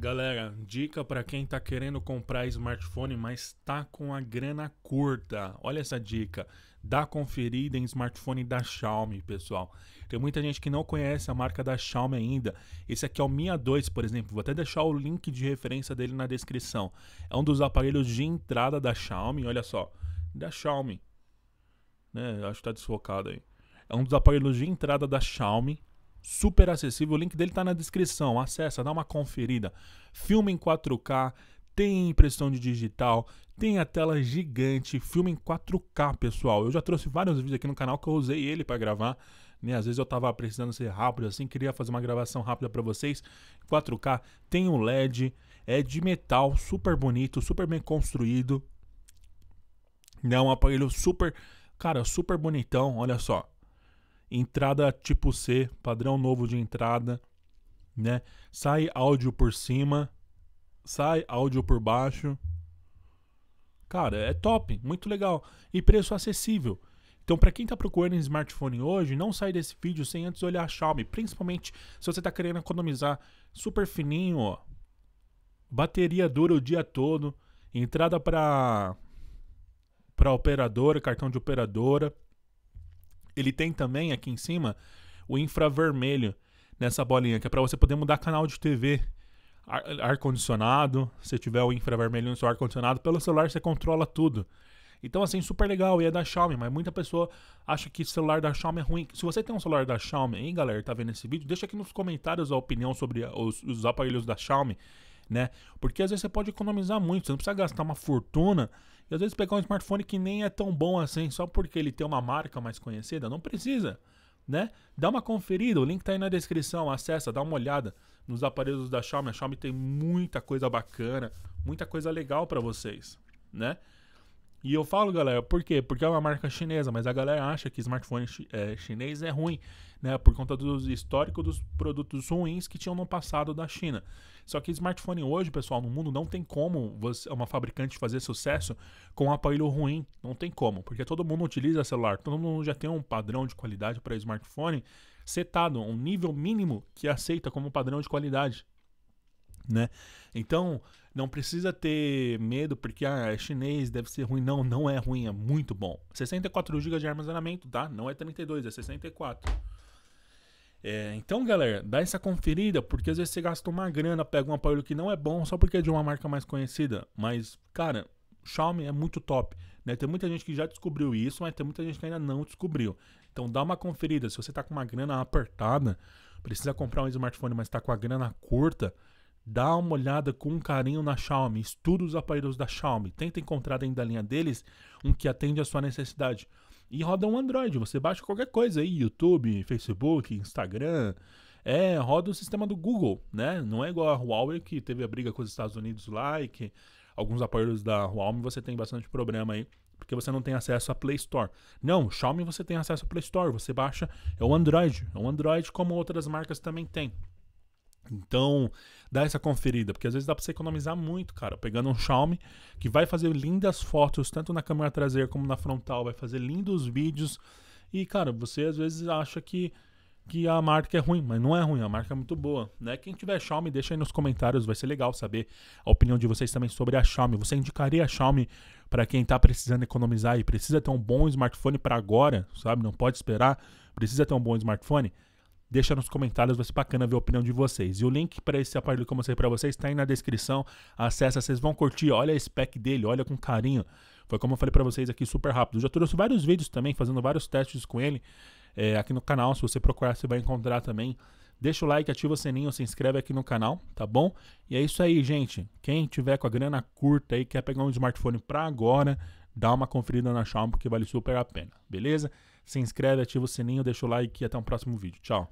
Galera, dica para quem está querendo comprar smartphone, mas tá com a grana curta. Olha essa dica. Dá conferida em smartphone da Xiaomi, pessoal. Tem muita gente que não conhece a marca da Xiaomi ainda. Esse aqui é o Mi A2, por exemplo. Vou até deixar o link de referência dele na descrição. É um dos aparelhos de entrada da Xiaomi, olha só. Da Xiaomi. Né? Acho que tá desfocado aí. É um dos aparelhos de entrada da Xiaomi super acessível. O link dele está na descrição. Acessa, dá uma conferida. Filme em 4K, tem impressão de digital, tem a tela gigante, filme em 4K, pessoal. Eu já trouxe vários vídeos aqui no canal que eu usei ele para gravar. Né? Às vezes eu tava precisando ser rápido assim, queria fazer uma gravação rápida para vocês. 4K, tem o um LED, é de metal, super bonito, super bem construído. É um aparelho super, cara, super bonitão, olha só entrada tipo C, padrão novo de entrada, né? Sai áudio por cima, sai áudio por baixo. Cara, é top, muito legal e preço acessível. Então, para quem está procurando um smartphone hoje, não sai desse vídeo sem antes olhar a Xiaomi, principalmente se você está querendo economizar super fininho, ó. Bateria dura o dia todo, entrada para para operadora, cartão de operadora, ele tem também aqui em cima o infravermelho nessa bolinha, que é para você poder mudar canal de TV. Ar-condicionado, ar se tiver o infravermelho no seu ar-condicionado, pelo celular você controla tudo. Então, assim, super legal, e é da Xiaomi, mas muita pessoa acha que celular da Xiaomi é ruim. Se você tem um celular da Xiaomi hein galera, tá vendo esse vídeo, deixa aqui nos comentários a opinião sobre os, os aparelhos da Xiaomi, né? Porque às vezes você pode economizar muito, você não precisa gastar uma fortuna e às vezes pegar um smartphone que nem é tão bom assim, só porque ele tem uma marca mais conhecida, não precisa, né? Dá uma conferida, o link tá aí na descrição, acessa, dá uma olhada nos aparelhos da Xiaomi. A Xiaomi tem muita coisa bacana, muita coisa legal para vocês, né? E eu falo, galera, por quê? Porque é uma marca chinesa, mas a galera acha que smartphone chi é, chinês é ruim, né? Por conta do histórico dos produtos ruins que tinham no passado da China. Só que smartphone hoje, pessoal, no mundo não tem como você, uma fabricante fazer sucesso com um aparelho ruim. Não tem como, porque todo mundo utiliza celular, todo mundo já tem um padrão de qualidade para smartphone setado, um nível mínimo que aceita como padrão de qualidade. Né? Então, não precisa ter medo porque ah, é chinês, deve ser ruim. Não, não é ruim, é muito bom. 64 GB de armazenamento, tá? Não é 32, é 64. É, então, galera, dá essa conferida, porque às vezes você gasta uma grana, pega um aparelho que não é bom só porque é de uma marca mais conhecida. Mas, cara, Xiaomi é muito top. Né? Tem muita gente que já descobriu isso, mas tem muita gente que ainda não descobriu. Então dá uma conferida. Se você está com uma grana apertada, precisa comprar um smartphone, mas está com a grana curta, Dá uma olhada com carinho na Xiaomi, estuda os aparelhos da Xiaomi, tenta encontrar dentro da linha deles um que atende à sua necessidade. E roda um Android, você baixa qualquer coisa aí, YouTube, Facebook, Instagram, é, roda o sistema do Google, né? Não é igual a Huawei que teve a briga com os Estados Unidos lá e que alguns aparelhos da Huawei você tem bastante problema aí, porque você não tem acesso à Play Store. Não, Xiaomi você tem acesso à Play Store, você baixa, é o Android, é o Android como outras marcas também têm. Então, dá essa conferida, porque às vezes dá para você economizar muito, cara, pegando um Xiaomi que vai fazer lindas fotos tanto na câmera traseira como na frontal, vai fazer lindos vídeos. E cara, você às vezes acha que que a marca é ruim, mas não é ruim, a marca é muito boa, né? Quem tiver Xiaomi, deixa aí nos comentários, vai ser legal saber a opinião de vocês também sobre a Xiaomi. Você indicaria a Xiaomi para quem está precisando economizar e precisa ter um bom smartphone para agora, sabe? Não pode esperar, precisa ter um bom smartphone. Deixa nos comentários, vai ser bacana ver a opinião de vocês. E o link para esse aparelho que eu mostrei para vocês está aí na descrição. Acessa, vocês vão curtir. Olha a spec dele, olha com carinho. Foi como eu falei para vocês aqui, super rápido. Eu já trouxe vários vídeos também, fazendo vários testes com ele é, aqui no canal. Se você procurar, você vai encontrar também. Deixa o like, ativa o sininho, se inscreve aqui no canal, tá bom? E é isso aí, gente. Quem tiver com a grana curta aí, quer pegar um smartphone para agora, dá uma conferida na Xiaomi porque vale super a pena, beleza? Se inscreve, ativa o sininho, deixa o like e até um próximo vídeo. Tchau.